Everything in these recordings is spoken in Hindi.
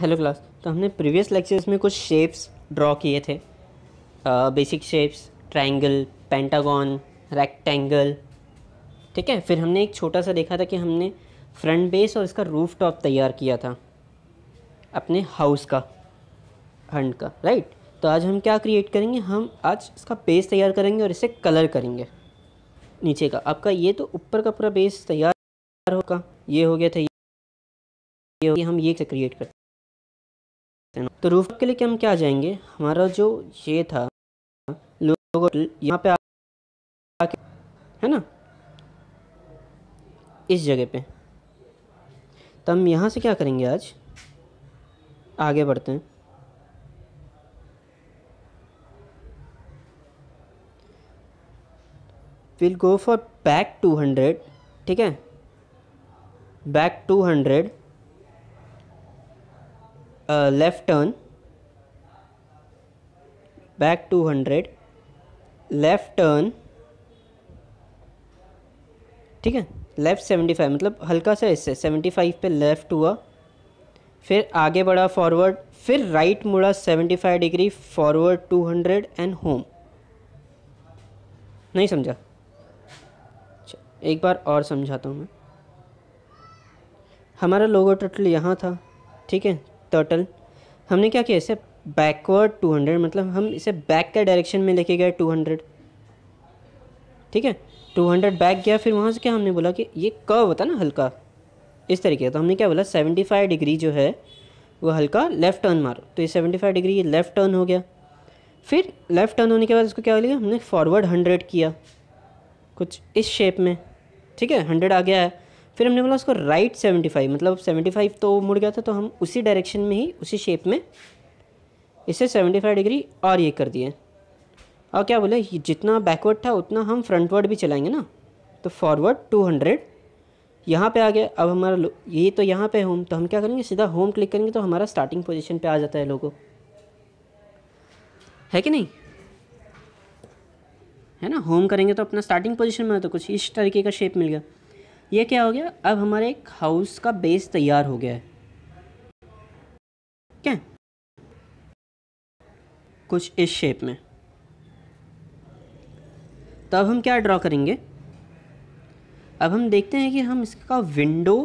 हेलो क्लास तो हमने प्रीवियस लेक्चर्स में कुछ शेप्स ड्रॉ किए थे basic shapes triangle pentagon rectangle ठीक है फिर हमने एक छोटा सा देखा था कि हमने फ्रंट बेस और इसका रूफ टॉप तैयार किया था अपने हाउस का हंड का राइट तो आज हम क्या क्रिएट करेंगे हम आज इसका बेस तैयार करेंगे और इसे कलर करेंगे नीचे का आपका ये तो ऊपर का पूरा बेस तैयार होगा ये हो गया था ये, ये हम ये क्रिएट करते तो रूफ के लिए हम क्या जाएंगे हमारा जो ये था लोग यहाँ पे आके है ना इस जगह पे तो हम यहाँ से क्या करेंगे आज आगे बढ़ते हैं will go for back two hundred ठीक है back two hundred uh, left turn back 200 left turn ठीक है लेफ़्ट सेवेंटी फाइव मतलब हल्का सा इससे सेवेंटी फाइव पे लेफ़्ट हुआ फिर आगे बढ़ा फॉरवर्ड फिर राइट मुड़ा seventy five degree forward two hundred and home नहीं समझा एक बार और समझाता हूँ मैं हमारा लोगो टोटल यहाँ था ठीक है टर्टल हमने क्या किया इसे बैकवर्ड 200 मतलब हम इसे बैक के डायरेक्शन में लेके गए 200 ठीक है 200 बैक गया फिर वहाँ से क्या हमने बोला कि ये कर्व होता ना हल्का इस तरीके का तो हमने क्या बोला 75 डिग्री जो है वो हल्का लेफ़्ट टर्न मारो तो ये 75 डिग्री ये लेफ़्ट टर्न हो गया फिर लेफ़्ट टर्न होने के बाद इसको क्या बोलेगा हमने फॉरवर्ड हंड्रेड किया कुछ इस शेप में ठीक है हंड्रेड आ गया है फिर हमने बोला उसको राइट सेवेंटी फाइव मतलब सेवेंटी फाइव तो मुड़ गया था तो हम उसी डायरेक्शन में ही उसी शेप में इसे सेवेंटी फाइव डिग्री और ये कर दिए और क्या बोले जितना बैकवर्ड था उतना हम फ्रंटवर्ड भी चलाएंगे ना तो फॉरवर्ड टू हंड्रेड यहाँ पर आ गया अब हमारा ये तो यहाँ पे होम तो हम क्या करेंगे सीधा होम क्लिक करेंगे तो हमारा स्टार्टिंग पोजिशन पर आ जाता है लोगों है कि नहीं है ना होम करेंगे तो अपना स्टार्टिंग पोजीशन में तो कुछ इस तरीके का शेप मिल गया ये क्या हो गया अब हमारे एक हाउस का बेस तैयार हो गया है क्या कुछ इस शेप में तब तो हम क्या ड्रॉ करेंगे अब हम देखते हैं कि हम इसका विंडो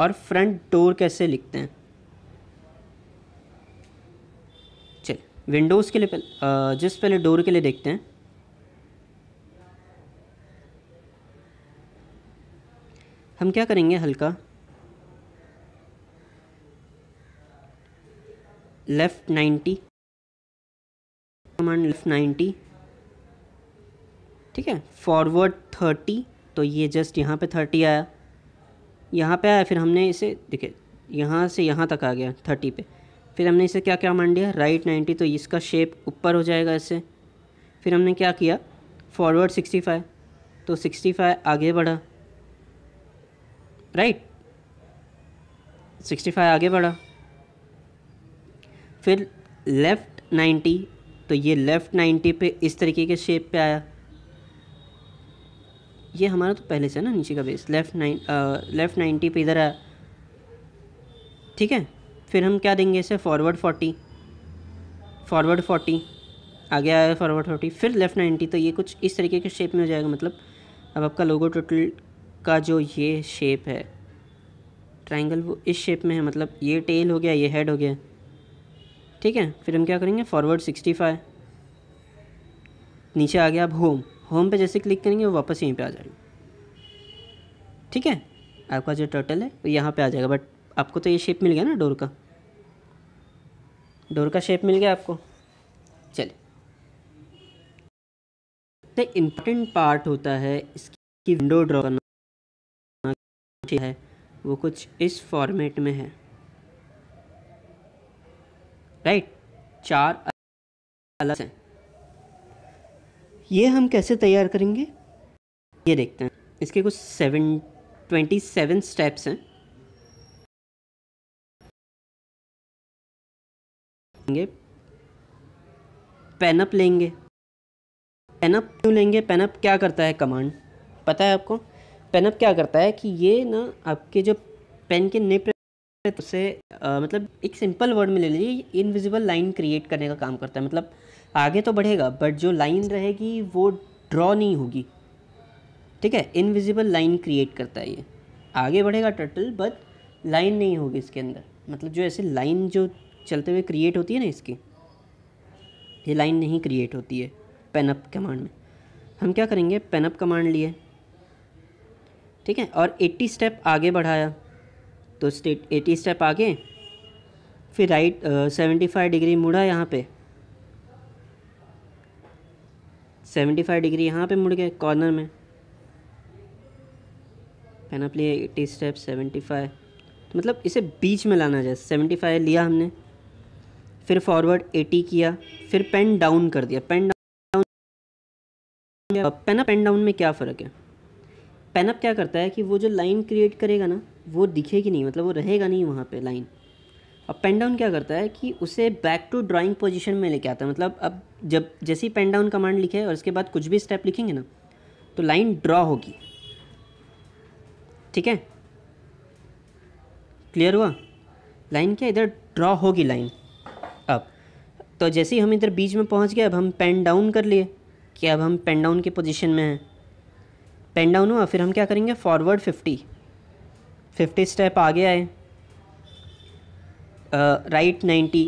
और फ्रंट डोर कैसे लिखते हैं चलिए विंडोज़ के लिए पहले जिस पहले डोर के लिए देखते हैं हम क्या करेंगे हल्का left ninety command left ninety ठीक है फॉरवर्ड थर्टी तो ये जस्ट यहाँ पे थर्टी आया यहाँ पे आया फिर हमने इसे देखिए यहाँ से यहाँ तक आ गया थर्टी पे फिर हमने इसे क्या क्या मान लिया राइट नाइन्टी तो इसका शेप ऊपर हो जाएगा इससे फिर हमने क्या किया फॉरवर्ड सिक्सटी फाइव तो सिक्सटी फाइव आगे बढ़ा राइट सिक्सटी फाइव आगे बढ़ा फिर लेफ़्ट नाइन्टी तो ये लेफ़्ट नाइन्टी पे इस तरीके के शेप पे आया ये हमारा तो पहले से ना नीचे का base left nine left ninety पे इधर आया ठीक है फिर हम क्या देंगे इसे फॉरवर्ड फोर्टी फॉरवर्ड फोर्टी आगे आया फॉरवर्ड फोर्टी फिर लेफ़्ट नाइन्टी तो ये कुछ इस तरीके के शेप में हो जाएगा मतलब अब आपका लोगो टोटल का जो ये शेप है ट्राइंगल वो इस शेप में है मतलब ये टेल हो गया ये हेड हो गया ठीक है फिर हम क्या करेंगे फॉरवर्ड सिक्सटी फाइव नीचे आ गया आप होम होम पे जैसे क्लिक करेंगे वो वापस यहीं पे आ जाएगा ठीक है आपका जो टर्टल है वो यहाँ पे आ जाएगा बट आपको तो ये शेप मिल गया ना डोर का डोर का शेप मिल गया आपको चलिए द इम्पोर्टेंट पार्ट होता है इसकी विंडो ड्रॉ करना है वो कुछ इस फॉर्मेट में है राइट चार अलग हैं ये हम कैसे तैयार करेंगे ये देखते हैं इसके कुछ सेवन ट्वेंटी सेवन स्टेप्स हैं पेनअप लेंगे पेनअप क्यों लेंगे पेनअप क्या करता है कमांड पता है आपको पेनअप क्या करता है कि ये ना आपके जो पेन के निप से आ, मतलब एक सिंपल वर्ड में ले लीजिए इनविजिबल लाइन क्रिएट करने का काम करता है मतलब आगे तो बढ़ेगा बट जो लाइन रहेगी वो ड्रॉ नहीं होगी ठीक है इनविजिबल लाइन क्रिएट करता है ये आगे बढ़ेगा टर्टल बट लाइन नहीं होगी इसके अंदर मतलब जो ऐसे लाइन जो चलते हुए क्रिएट होती है ना इसकी ये लाइन नहीं क्रिएट होती है पेनअप कमांड में हम क्या करेंगे पेनअप कमांड लिए ठीक है और 80 स्टेप आगे बढ़ाया तो स्टेट 80 स्टेप आगे फिर राइट सेवेंटी फाइव डिग्री मुड़ा यहाँ पे सेवेंटी फाइव डिग्री यहाँ पे मुड़ गए कॉर्नर में पेनापली एट्टी स्टेप सेवेंटी फाइव तो मतलब इसे बीच में लाना जाए सेवेंटी फाइव लिया हमने फिर फॉरवर्ड एटी किया फिर पेन डाउन कर दिया pen down pen pen down में क्या फ़र्क है पैनअप क्या करता है कि वो जो लाइन क्रिएट करेगा ना वो दिखेगी नहीं मतलब वो रहेगा नहीं वहाँ पे लाइन अब पेन डाउन क्या करता है कि उसे बैक टू ड्राइंग पोजीशन में लेके आता है मतलब अब जब जैसे ही पेन डाउन कमांड लिखे और उसके बाद कुछ भी स्टेप लिखेंगे ना तो लाइन ड्रॉ होगी ठीक है क्लियर हुआ लाइन क्या इधर ड्रॉ होगी लाइन अब तो जैसे ही हम इधर बीच में पहुंच गए अब हम पेन डाउन कर लिए कि अब हम पेन डाउन के पोजीशन में हैं पेन डाउन हुआ फिर हम क्या करेंगे फॉरवर्ड फिफ्टी फिफ्टी स्टेप आगे आए राइट नाइन्टी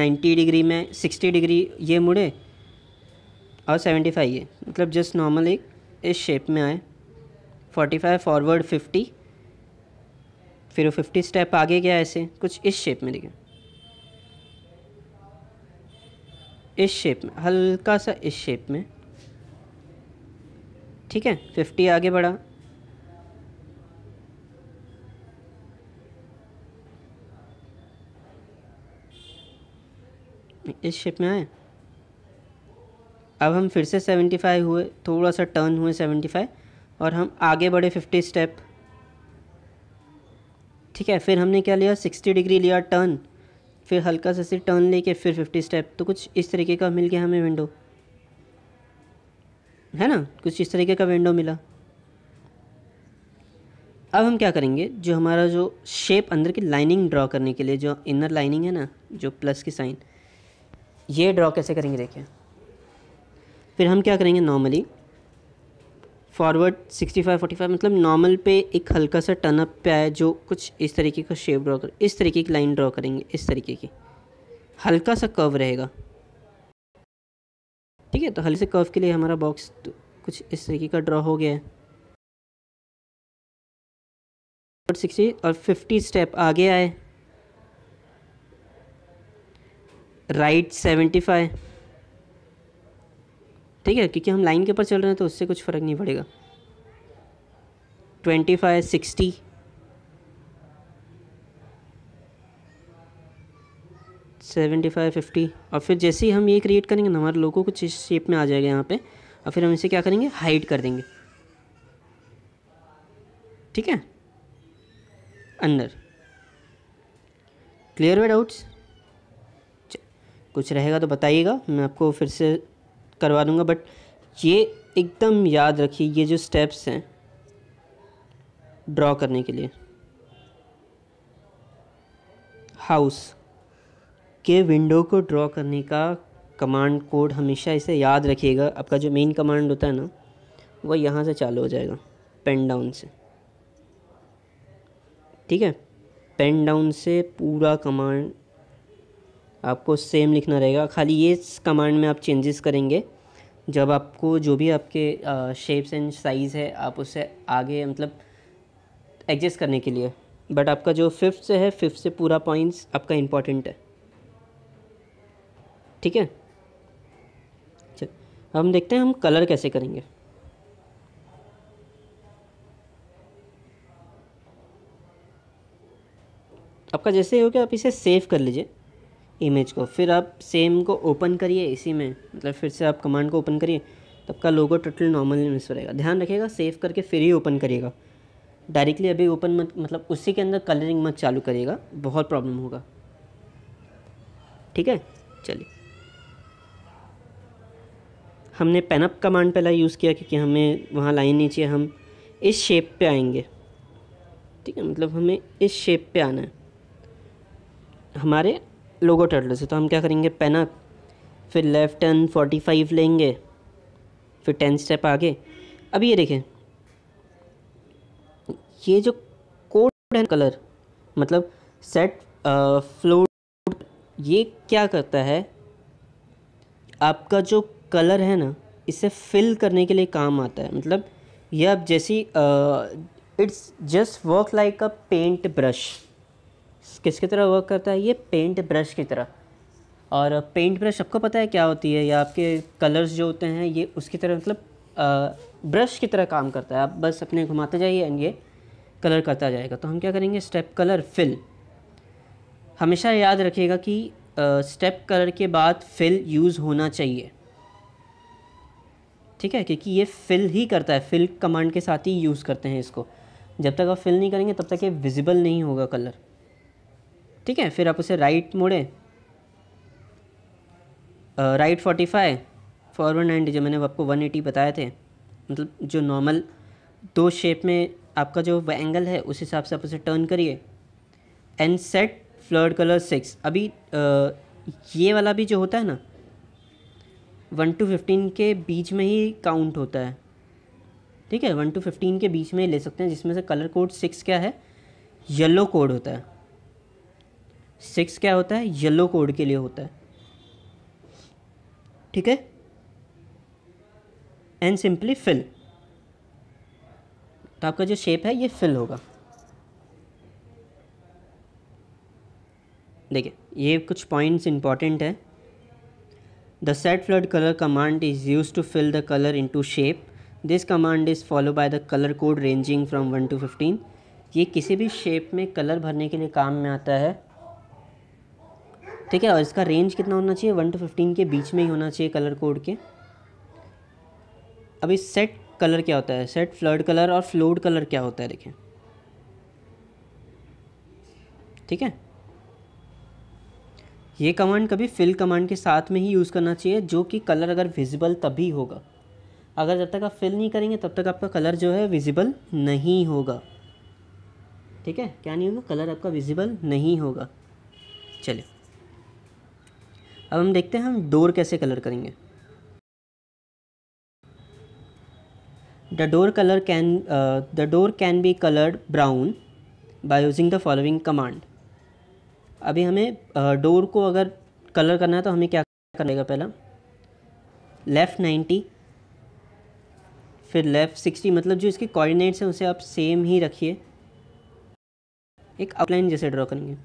नाइन्टी डिग्री में सिक्सटी डिग्री ये मुड़े और सेवेंटी फाइव ये मतलब जस्ट नॉर्मल एक इस शेप में आए फोर्टी फाइव फॉरवर्ड फिफ्टी फिर वो फिफ्टी स्टेप आगे गया ऐसे कुछ इस शेप में देखें इस शेप में हल्का सा इस शेप में ठीक है फिफ्टी आगे बढ़ा इस शेप में आए अब हम फिर से सेवेंटी फाइव हुए थोड़ा सा टर्न हुए सेवेंटी फाइव और हम आगे बढ़े फिफ्टी स्टेप ठीक है फिर हमने क्या लिया सिक्सटी डिग्री लिया टर्न फिर हल्का सा सिर्फ टर्न लेके फिर फिफ्टी स्टेप तो कुछ इस तरीके का मिल गया हमें विंडो है ना कुछ इस तरीके का विंडो मिला अब हम क्या करेंगे जो हमारा जो शेप अंदर की लाइनिंग ड्रॉ करने के लिए जो इनर लाइनिंग है ना जो प्लस की साइन ये ड्रॉ कैसे करेंगे देखिए फिर हम क्या करेंगे नॉर्मली फॉरवर्ड 65 45 मतलब नॉर्मल पे एक हल्का सा टर्न अप पे आया जो कुछ इस तरीके का शेप ड्रॉ कर इस तरीके की लाइन ड्रॉ करेंगे इस तरीके की हल्का सा कर्व रहेगा ठीक है तो हल्के से कर्व के लिए हमारा बॉक्स तो कुछ इस तरीके का ड्रा हो गया है सिक्सटी और फिफ्टी स्टेप आगे आए राइट सेवेंटी फाइव ठीक है क्योंकि हम लाइन के ऊपर चल रहे हैं तो उससे कुछ फ़र्क नहीं पड़ेगा twenty five sixty seventy five fifty और फिर जैसे ही हम ये क्रिएट करेंगे ना हमारे लोगों कुछ इस शेप में आ जाएगा यहाँ पे और फिर हम इसे क्या करेंगे हाइड कर देंगे ठीक है अंदर क्लियर वे डाउट्स कुछ रहेगा तो बताइएगा मैं आपको फिर से करवा दूँगा बट ये एकदम याद रखिए ये जो स्टेप्स हैं ड्रॉ करने के लिए हाउस के विंडो को ड्रॉ करने का कमांड कोड हमेशा इसे याद रखिएगा आपका जो मेन कमांड होता है ना वह यहाँ से चालू हो जाएगा पेन डाउन से ठीक है पेन डाउन से पूरा कमांड आपको सेम लिखना रहेगा खाली ये कमांड में आप चेंजेस करेंगे जब आपको जो भी आपके शेप्स एंड साइज़ है आप उसे आगे मतलब एडजस्ट करने के लिए बट आपका जो फिफ्थ से है फिफ्थ से पूरा पॉइंट्स आपका इम्पॉर्टेंट है ठीक है चल अब हम देखते हैं हम कलर कैसे करेंगे आपका जैसे हो कि आप इसे सेव कर लीजिए इमेज को फिर आप सेम को ओपन करिए इसी में मतलब फिर से आप कमांड को ओपन करिए तब का लोगो टोटल नॉर्मल मिस रहेगा ध्यान रखिएगा सेव करके फिर ही ओपन करिएगा डायरेक्टली अभी ओपन मत मतलब उसी के अंदर कलरिंग मत चालू करिएगा बहुत प्रॉब्लम होगा ठीक है चलिए हमने पेनअप कमांड पहला यूज़ किया क्योंकि हमें वहाँ लाइन नहीं चाहिए हम इस शेप पे आएंगे ठीक है मतलब हमें इस शेप पे आना है हमारे लोगो टर्टल से तो हम क्या करेंगे पेनअप फिर लेफ़्ट टर्न फोर्टी फाइव लेंगे फिर टेन स्टेप आगे अब ये देखें ये जो कोड है कलर मतलब सेट फ्लोट ये क्या करता है आपका जो कलर है ना इसे फिल करने के लिए काम आता है मतलब यह अब जैसी it's just work like a paint brush किसकी तरह वर्क करता है ये पेंट ब्रश की तरह और पेंट ब्रश आपको पता है क्या होती है या आपके कलर्स जो होते हैं ये उसकी तरह मतलब ब्रश की तरह काम करता है आप बस अपने घुमाते जाइए एंड ये कलर करता जाएगा तो हम क्या करेंगे स्टेप कलर फिल हमेशा याद रखिएगा कि स्टेप कलर के बाद फिल यूज़ होना चाहिए ठीक है क्योंकि ये फिल ही करता है फिल कमांड के साथ ही यूज़ करते हैं इसको जब तक आप फिल नहीं करेंगे तब तक ये विजिबल नहीं होगा कलर ठीक है फिर आप उसे राइट मोड़े right forty five forward ninety जो मैंने आपको वन एटी बताए थे मतलब जो नॉर्मल दो शेप में आपका जो एंगल है उस हिसाब से आप उसे टर्न करिए and set flood colour six अभी आ, ये वाला भी जो होता है ना वन टू फिफ्टीन के बीच में ही काउंट होता है ठीक है वन टू फिफ्टीन के बीच में ही ले सकते हैं जिसमें से कलर कोड सिक्स क्या है येलो कोड होता है सिक्स क्या होता है येलो कोड के लिए होता है ठीक है एंड सिंपली फिल तो आपका जो शेप है ये फिल होगा देखिए ये कुछ पॉइंट्स इंपॉर्टेंट हैं The colour color command is used to fill the color into shape. This command is followed by the color code ranging from one to fifteen ये किसी भी शेप में कलर भरने के लिए काम में आता है ठीक है और इसका रेंज कितना होना चाहिए वन टू फिफ्टीन के बीच में ही होना चाहिए कलर कोड के अभी सेट कलर क्या होता है सेट फ्लड कलर और फ्लोड कलर क्या होता है देखें ठीक है ये कमांड कभी फिल कमांड के साथ में ही यूज़ करना चाहिए जो कि कलर अगर विजिबल तभी होगा अगर जब तक आप फिल नहीं करेंगे तब तक आपका कलर जो है विजिबल नहीं होगा ठीक है क्या नहीं होगा कलर आपका विजिबल नहीं होगा चलिए अब हम देखते हैं हम डोर कैसे कलर करेंगे the door colour can the door can be coloured brown by using the following command अभी हमें डोर को अगर कलर करना है तो हमें क्या करेगा पहला लेफ़्ट नाइन्टी फिर लेफ़्ट सिक्सटी मतलब जो इसके कोऑर्डिनेट्स हैं उसे आप सेम ही रखिए एक आउटलाइन जैसे ड्रॉ करेंगे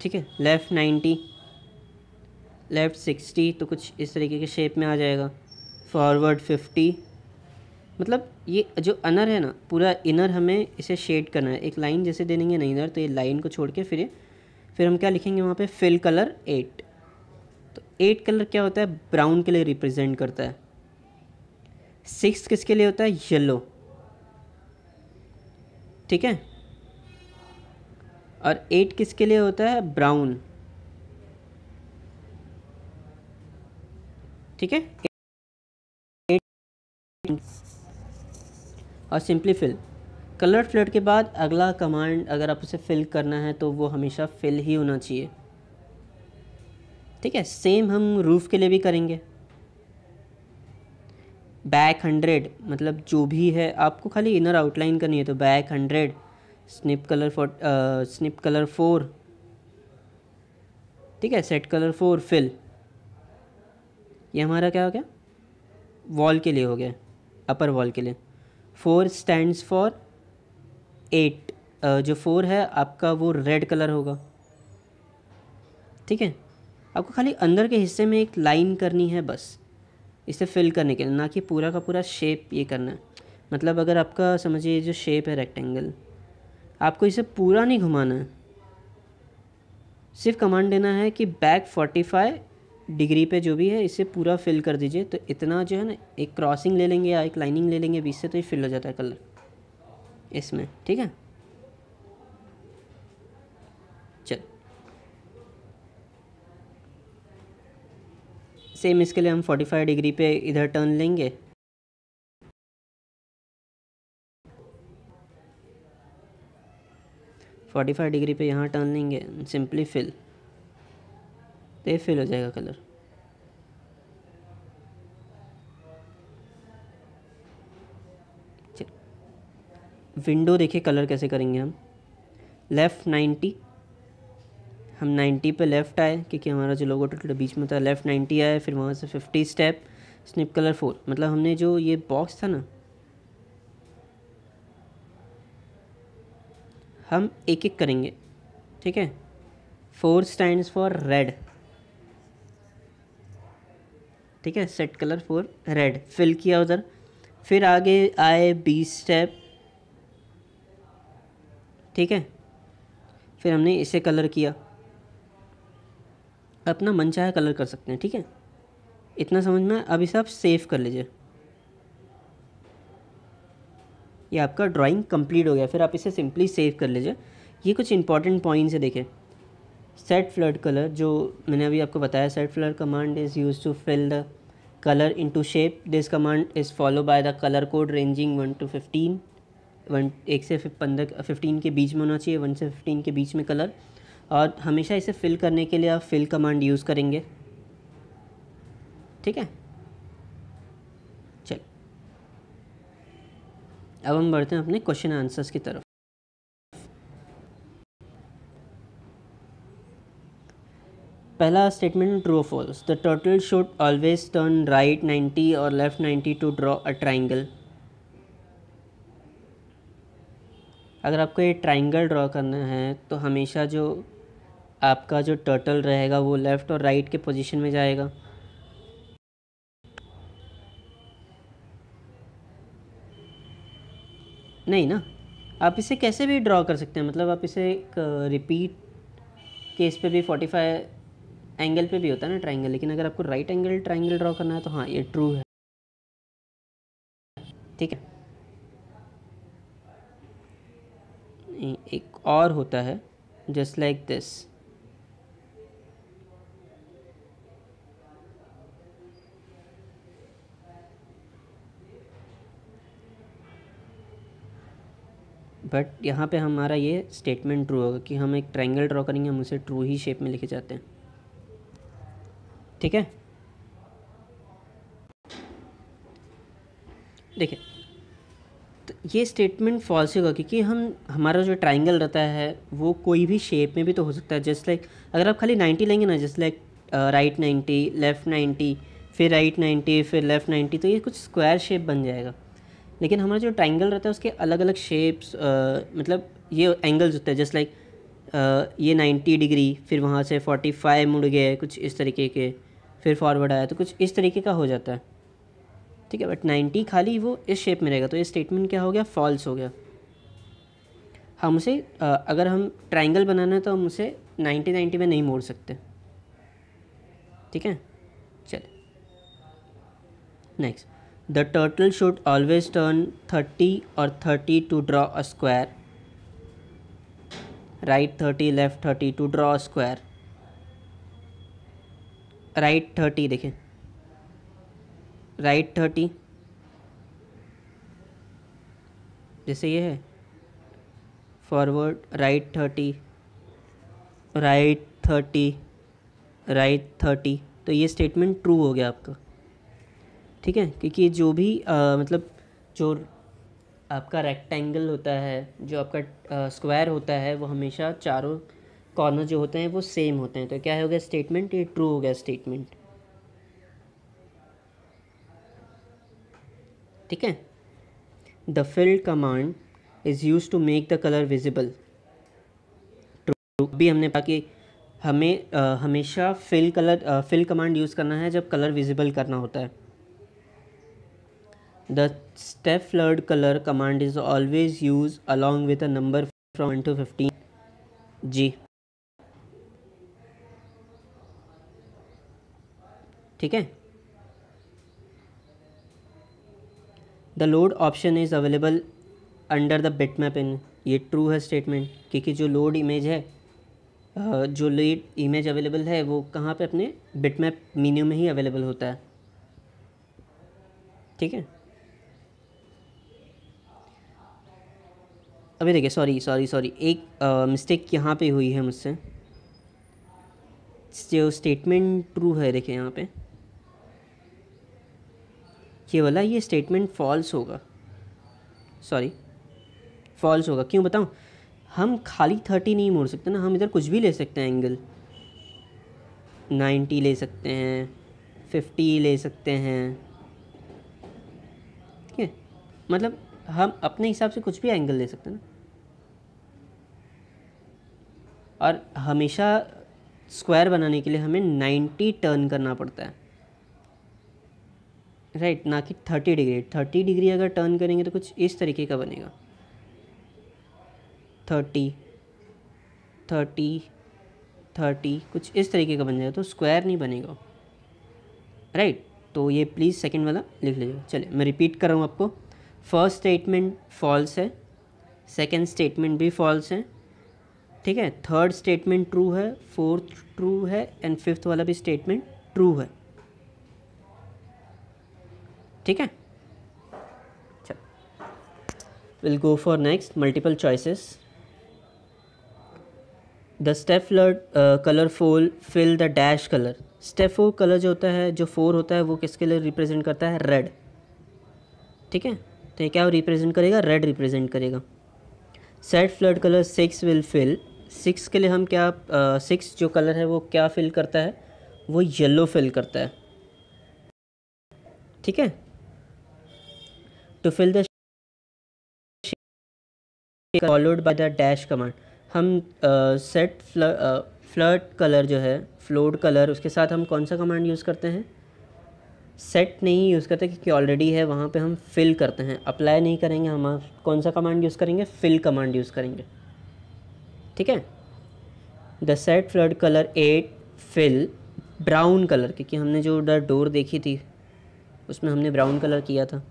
ठीक है लेफ़्ट नाइन्टी लेफ़्ट सिक्सटी तो कुछ इस तरीके के शेप में आ जाएगा फॉरवर्ड फिफ्टी मतलब ये जो अनर है ना पूरा इनर हमें इसे शेड करना है एक लाइन जैसे दे देंगे ना इनर तो ये लाइन को छोड़ के फिर ये फिर हम क्या लिखेंगे वहाँ पे फिल कलर एट तो एट कलर क्या होता है ब्राउन के लिए रिप्रेजेंट करता है सिक्स किसके लिए होता है येलो ठीक है और एट किसके लिए होता है ब्राउन ठीक है एट और सिंपली फिल कलर फ्लड के बाद अगला कमांड अगर आप उसे फिल करना है तो वो हमेशा फिल ही होना चाहिए ठीक है सेम हम रूफ़ के लिए भी करेंगे बैक हंड्रेड मतलब जो भी है आपको खाली इनर आउटलाइन करनी है तो back hundred snip colour four snip colour four ठीक है सेट कलर फोर फिल ये हमारा क्या हो गया वॉल के लिए हो गया अपर वॉल के लिए फोर स्टैंड्स फॉर एट जो फोर है आपका वो रेड कलर होगा ठीक है आपको खाली अंदर के हिस्से में एक लाइन करनी है बस इसे फिल करने के लिए ना कि पूरा का पूरा शेप ये करना है मतलब अगर आपका समझिए जो शेप है रेक्टेंगल आपको इसे पूरा नहीं घुमाना है सिर्फ कमांड देना है कि बैक फोर्टी फाइव डिग्री पे जो भी है इसे पूरा फिल कर दीजिए तो इतना जो है ना एक क्रॉसिंग ले लेंगे या एक लाइनिंग ले लेंगे बीच से तो ये फिल हो जाता है कलर इसमें ठीक है चल सेम इसके लिए हम 45 डिग्री पे इधर टर्न लेंगे फोर्टी फाइव डिग्री पे यहाँ टर्न लेंगे सिंपली फिल तो फिल हो जाएगा कलर विंडो देखिए कलर कैसे करेंगे हम लेफ़्ट नाइन्टी हम नाइन्टी पे लेफ़्ट आए क्योंकि हमारा जो लोगो टोटल बीच में था लेफ़्ट नाइन्टी आए फिर वहाँ से fifty step snip colour four मतलब हमने जो ये बॉक्स था ना हम एक एक करेंगे ठीक है फोर स्टैंड फॉर रेड ठीक है set colour four red fill किया उधर फिर आगे आए बीस स्टेप ठीक है फिर हमने इसे कलर किया अपना मन चाहे कलर कर सकते हैं ठीक है इतना समझ में अब इसे आप सेव कर लीजिए ये आपका ड्राइंग कंप्लीट हो गया फिर आप इसे सिंपली सेव कर लीजिए ये कुछ इंपॉर्टेंट पॉइंट्स है देखें सेट फ्लड कलर जो मैंने अभी आपको बताया set flood command is use to fill the colour into shape this command is follow by the colour code ranging one to fifteen one एक से पंद्रह फिफ्टीन के बीच में होना चाहिए वन से फिफ्टीन के बीच में कलर और हमेशा इसे फिल करने के लिए आप फिल कमांड यूज़ करेंगे ठीक है चल अब हम बढ़ते हैं अपने क्वेश्चन आंसर्स की तरफ पहला statement true false the turtle should always turn right 90 और left 90 to draw a triangle अगर आपको ये ट्राइंगल ड्रॉ करना है तो हमेशा जो आपका जो टर्टल रहेगा वो लेफ़्ट और राइट के पोजीशन में जाएगा नहीं ना आप इसे कैसे भी ड्रॉ कर सकते हैं मतलब आप इसे एक रिपीट केस पे भी फोर्टी फाइव एंगल पे भी होता है ना ट्राइंगल लेकिन अगर आपको राइट एंगल ट्राइंगल ड्रॉ करना है तो हाँ ये ट्रू है ठीक है एक और होता है जस्ट लाइक दिस बट यहाँ पे हमारा ये स्टेटमेंट ट्रू होगा कि हम एक ट्रायंगल ड्रॉ करेंगे हम उसे ट्रू ही शेप में लेके जाते हैं ठीक है देखिए ये स्टेटमेंट फॉल्स होगा क्योंकि हम हमारा जो ट्राइंगल रहता है वो कोई भी शेप में भी तो हो सकता है जस्ट लाइक अगर आप खाली नाइन्टी लेंगे ना just like right ninety left ninety फिर राइट नाइन्टी फिर लेफ़्ट नाइन्टी तो ये कुछ स्क्वायर शेप बन जाएगा लेकिन हमारा जो ट्राइंगल रहता है उसके अलग अलग शेप्स मतलब ये एंगल्स होते हैं जस्ट लाइक uh, ये नाइन्टी डिग्री फिर वहाँ से फोर्टी फाइव मुड़ गए कुछ इस तरीके के फिर फॉरवर्ड आया तो कुछ इस तरीके का हो जाता है ठीक है बट नाइन्टी खाली वो इस शेप में रहेगा तो ये स्टेटमेंट क्या हो गया फॉल्स हो गया हम उसे अगर हम ट्राइंगल बनाना है तो हम उसे नाइन्टी नाइन्टी में नहीं मोड़ सकते ठीक है चल next the turtle should always turn thirty और thirty to draw a square right thirty left thirty to draw a square right thirty देखें राइट थर्टी जैसे ये है forward right thirty right thirty right thirty तो ये स्टेटमेंट ट्रू हो गया आपका ठीक है क्योंकि जो भी आ, मतलब जो आपका रेक्टेंगल होता है जो आपका स्क्वायर होता है वो हमेशा चारों कॉर्नर जो होते हैं वो सेम होते हैं तो क्या हो गया स्टेटमेंट ये ट्रू हो गया स्टेटमेंट ठीक है the filled command is use to make the colour visible true भी हमने कि हमें आ, हमेशा fill colour fill command use करना है जब कलर विजिबल करना होता है the set flood colour command is always use along with a number from one to fifteen जी ठीक है the load option is available under the bit map in ये ट्रू है स्टेटमेंट क्योंकि जो लोड इमेज है जो लोड इमेज अवेलेबल है वो कहाँ पे अपने मैप मीन्यू में ही अवेलेबल होता है ठीक है अभी देखिए सॉरी सॉरी सॉरी एक मिस्टेक यहाँ पे हुई है मुझसे जो स्टेटमेंट ट्रू है देखिए यहाँ पे ये वाला ये स्टेटमेंट फॉल्स होगा सॉरी फॉल्स होगा क्यों बताऊँ हम खाली थर्टी नहीं मोड़ सकते ना हम इधर कुछ भी ले सकते हैं एंगल नाइन्टी ले सकते हैं फिफ्टी ले सकते हैं ठीक है मतलब हम अपने हिसाब से कुछ भी एंगल ले सकते हैं ना और हमेशा स्क्वायर बनाने के लिए हमें नाइन्टी टर्न करना पड़ता है राइट right, ना कि थर्टी डिग्री थर्टी डिग्री अगर टर्न करेंगे तो कुछ इस तरीके का बनेगा थर्टी थर्टी थर्टी कुछ इस तरीके का बन जाएगा तो स्क्वायर नहीं बनेगा राइट right, तो ये प्लीज़ सेकंड वाला लिख लीजिए चलिए मैं रिपीट कर रहा हूँ आपको फर्स्ट स्टेटमेंट फॉल्स है सेकंड स्टेटमेंट भी फॉल्स है ठीक है थर्ड स्टेटमेंट ट्रू है फोर्थ ट्रू है एंड फिफ्थ वाला भी स्टेटमेंट ट्रू है ठीक है will go for next multiple choices the set flood colour full fill the dash colour set flood colour जो होता है जो फोर होता है वो किसके लिए रिप्रेजेंट करता है रेड ठीक है तो ये क्या रिप्रेजेंट करेगा रेड रिप्रेजेंट करेगा set flood colour six will fill six के लिए हम क्या सिक्स uh, जो कलर है वो क्या फिल करता है वो येलो फिल करता है ठीक है to fill the shape followed by the dash command हम सेट फ्लर्ट कलर जो है फ्लोड कलर उसके साथ हम कौन सा कमांड यूज़ करते हैं सेट नहीं यूज़ करते क्योंकि ऑलरेडी है वहाँ पे हम फिल करते हैं अप्लाई नहीं करेंगे हम कौन सा कमांड यूज़ करेंगे फिल कमांड यूज़ करेंगे ठीक है the set flood colour eight fill brown colour क्योंकि हमने जो डर डोर देखी थी उसमें हमने ब्राउन कलर किया था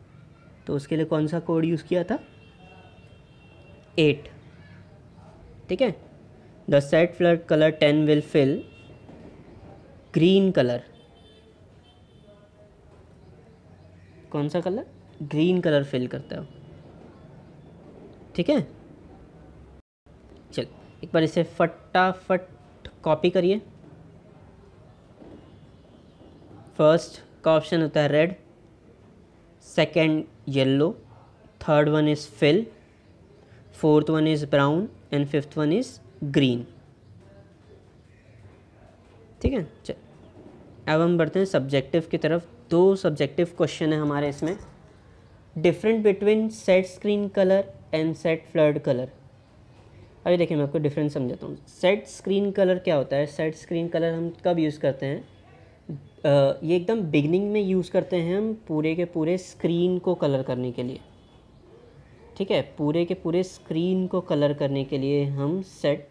तो उसके लिए कौन सा कोड यूज़ किया था एट ठीक है the set flood colour ten will fill green colour कौन सा कलर ग्रीन कलर फिल करता है ठीक है चल एक बार इसे फटाफट कॉपी करिए फर्स्ट का ऑप्शन होता है red second yellow third one is fill fourth one is brown and fifth one is green ठीक है अब हम बढ़ते हैं सब्जेक्टिव की तरफ दो सब्जेक्टिव क्वेश्चन है हमारे इसमें different between set screen colour and set flood colour अभी देखिए मैं आपको डिफरेंस समझाता हूँ सेट स्क्रीन कलर क्या होता है सेट स्क्रीन कलर हम कब यूज़ करते हैं ये एकदम बिगनिंग में यूज़ करते हैं हम पूरे के पूरे स्क्रीन को कलर करने के लिए ठीक है पूरे के पूरे स्क्रीन को कलर करने के लिए हम सेट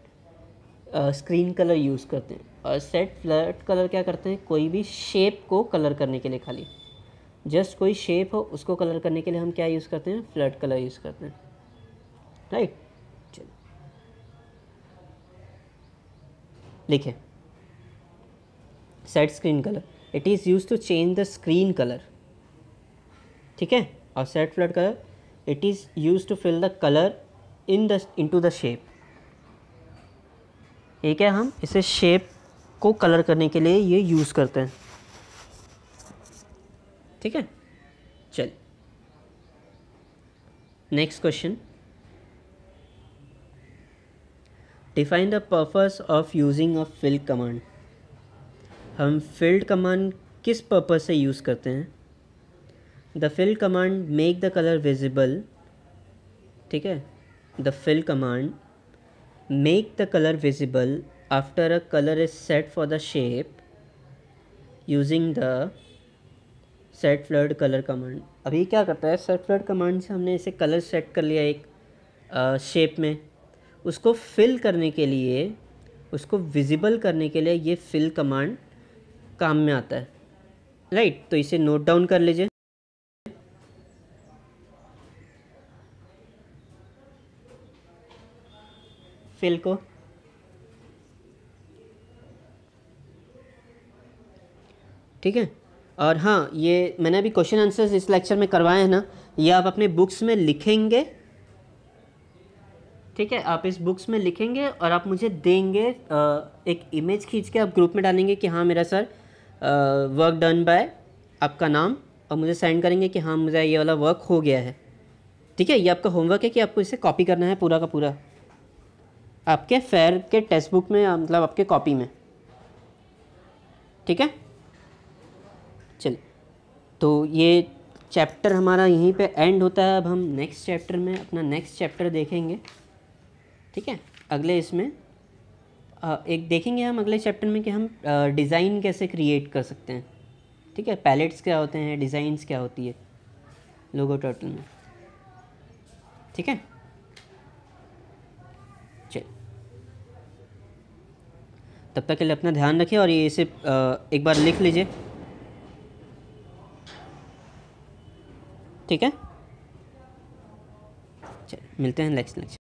स्क्रीन कलर यूज़ करते हैं और सेट फ्लैट कलर क्या करते हैं कोई भी शेप को कलर करने के लिए खाली जस्ट कोई शेप हो उसको कलर करने के लिए हम क्या यूज़ करते हैं फ्लैट कलर यूज़ करते हैं राइट चलो लिखें set screen colour it is use to change the screen colour ठीक है और set flood colour it is use to fill the colour in the into the shape ये क्या हम इसे शेप को कलर करने के लिए ये यूज़ करते हैं ठीक है चल next question define the purpose of using a fill command हम फिल्ड कमांड किस पर्पज से यूज़ करते हैं the filled command make the colour visible ठीक है the filled command make the colour visible after a colour is set for the shape using the set flood colour command अभी क्या करता है सेट फ्लड कमांड से हमने इसे कलर सेट कर लिया एक शेप में उसको फिल करने के लिए उसको विजिबल करने के लिए ये फिल कमांड काम में आता है राइट तो इसे नोट डाउन कर लीजिए फिल को ठीक है और हाँ ये मैंने अभी क्वेश्चन आंसर्स इस लेक्चर में करवाए हैं ना ये आप अपने बुक्स में लिखेंगे ठीक है आप इस बुक्स में लिखेंगे और आप मुझे देंगे एक इमेज खींच के आप ग्रुप में डालेंगे कि हाँ मेरा सर वर्क डन बाय आपका नाम और मुझे सेंड करेंगे कि हाँ मुझे ये वाला वर्क हो गया है ठीक है ये आपका होमवर्क है कि आपको इसे कॉपी करना है पूरा का पूरा आपके फेयर के टेक्स्ट बुक में मतलब आपके कॉपी में ठीक है चल तो ये चैप्टर हमारा यहीं पे एंड होता है अब हम नेक्स्ट चैप्टर में अपना नेक्स्ट चैप्टर देखेंगे ठीक है अगले इसमें एक देखेंगे हम अगले चैप्टर में कि हम डिज़ाइन कैसे क्रिएट कर सकते हैं ठीक है पैलेट्स क्या होते हैं डिज़ाइंस क्या होती है लोगो टर्टल में ठीक है चल तब तक के लिए अपना ध्यान रखिए और ये इसे एक बार लिख लीजिए ठीक है चल मिलते हैं नेक्स्ट लेक्चर